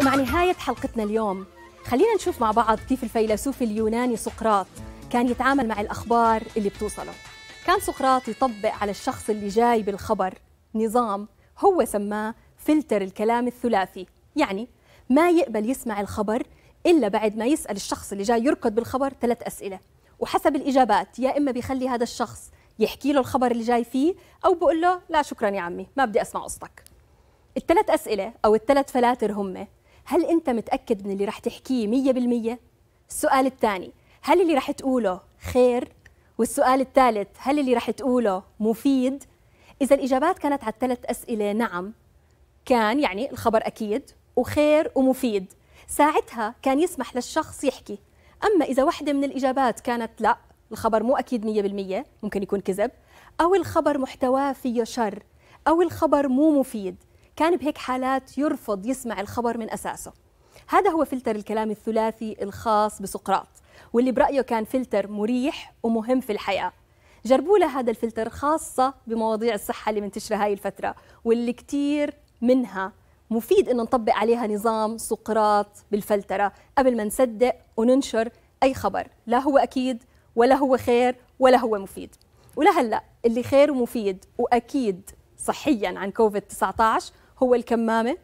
ومع نهاية حلقتنا اليوم خلينا نشوف مع بعض كيف الفيلسوف اليوناني سقراط كان يتعامل مع الأخبار اللي بتوصله كان سقراط يطبق على الشخص اللي جاي بالخبر نظام هو سماه فلتر الكلام الثلاثي يعني ما يقبل يسمع الخبر إلا بعد ما يسأل الشخص اللي جاي يركض بالخبر ثلاث أسئلة وحسب الإجابات يا إما بيخلي هذا الشخص يحكي له الخبر اللي جاي فيه أو بقول له لا شكرا يا عمي ما بدي أسمع قصتك الثلاث أسئلة أو الثلاث فلاتر هم هل أنت متأكد من اللي رح تحكيه مية بالمية؟ السؤال الثاني هل اللي رح تقوله خير؟ والسؤال الثالث هل اللي رح تقوله مفيد؟ إذا الإجابات كانت على الثلاث أسئلة نعم كان يعني الخبر أكيد وخير ومفيد ساعتها كان يسمح للشخص يحكي أما إذا واحدة من الإجابات كانت لا الخبر مو أكيد 100% ممكن يكون كذب أو الخبر محتواه فيه شر أو الخبر مو مفيد كان بهيك حالات يرفض يسمع الخبر من أساسه هذا هو فلتر الكلام الثلاثي الخاص بسقراط واللي برأيه كان فلتر مريح ومهم في الحياة جربوا له هذا الفلتر خاصة بمواضيع الصحة اللي منتشرة هاي الفترة واللي كتير منها مفيد إنه نطبق عليها نظام سقراط بالفلترة قبل ما نصدق وننشر أي خبر لا هو أكيد ولا هو خير ولا هو مفيد ولهلا اللي خير ومفيد وأكيد صحيا عن كوفيد 19 هو الكمامة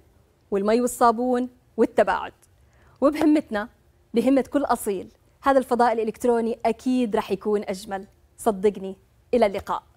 والمي والصابون والتباعد وبهمتنا بهمة كل أصيل هذا الفضاء الإلكتروني أكيد رح يكون أجمل صدقني إلى اللقاء